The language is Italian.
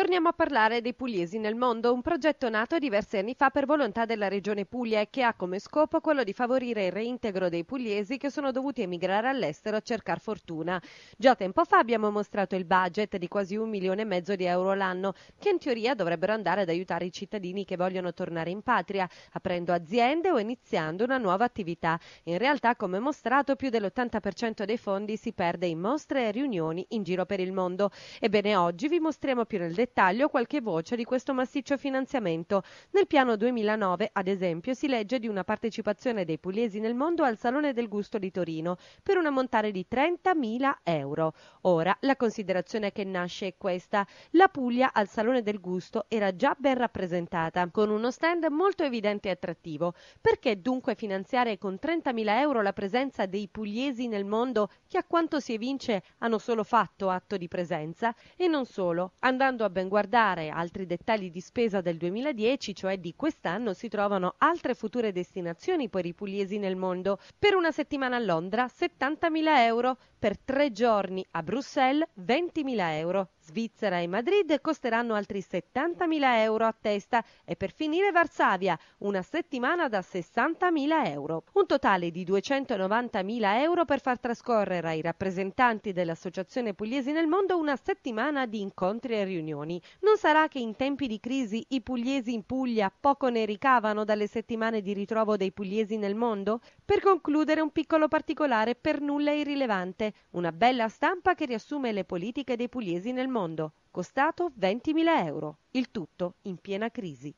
Torniamo a parlare dei Pugliesi nel mondo, un progetto nato diversi anni fa per volontà della Regione Puglia e che ha come scopo quello di favorire il reintegro dei pugliesi che sono dovuti emigrare all'estero a cercare fortuna. Già tempo fa abbiamo mostrato il budget di quasi un milione e mezzo di euro l'anno, che in teoria dovrebbero andare ad aiutare i cittadini che vogliono tornare in patria, aprendo aziende o iniziando una nuova attività. In realtà, come mostrato, più dell'80% dei fondi si perde in mostre e riunioni in giro per il mondo. Ebbene, oggi vi mostriamo più nel dettaglio dettaglio qualche voce di questo massiccio finanziamento. Nel piano 2009, ad esempio, si legge di una partecipazione dei pugliesi nel mondo al Salone del Gusto di Torino per un ammontare di 30.000 euro. Ora, la considerazione che nasce è questa. La Puglia al Salone del Gusto era già ben rappresentata, con uno stand molto evidente e attrattivo. Perché dunque finanziare con 30.000 euro la presenza dei pugliesi nel mondo che a quanto si evince hanno solo fatto atto di presenza? E non solo, andando a a ben guardare altri dettagli di spesa del 2010, cioè di quest'anno, si trovano altre future destinazioni per i pugliesi nel mondo. Per una settimana a Londra 70.000 euro, per tre giorni a Bruxelles 20.000 euro. Svizzera e Madrid costeranno altri 70.000 euro a testa e per finire Varsavia, una settimana da 60.000 euro. Un totale di 290.000 euro per far trascorrere ai rappresentanti dell'Associazione Pugliesi nel Mondo una settimana di incontri e riunioni. Non sarà che in tempi di crisi i pugliesi in Puglia poco ne ricavano dalle settimane di ritrovo dei pugliesi nel mondo? Per concludere un piccolo particolare per nulla irrilevante, una bella stampa che riassume le politiche dei pugliesi nel mondo mondo, costato 20.000 euro, il tutto in piena crisi.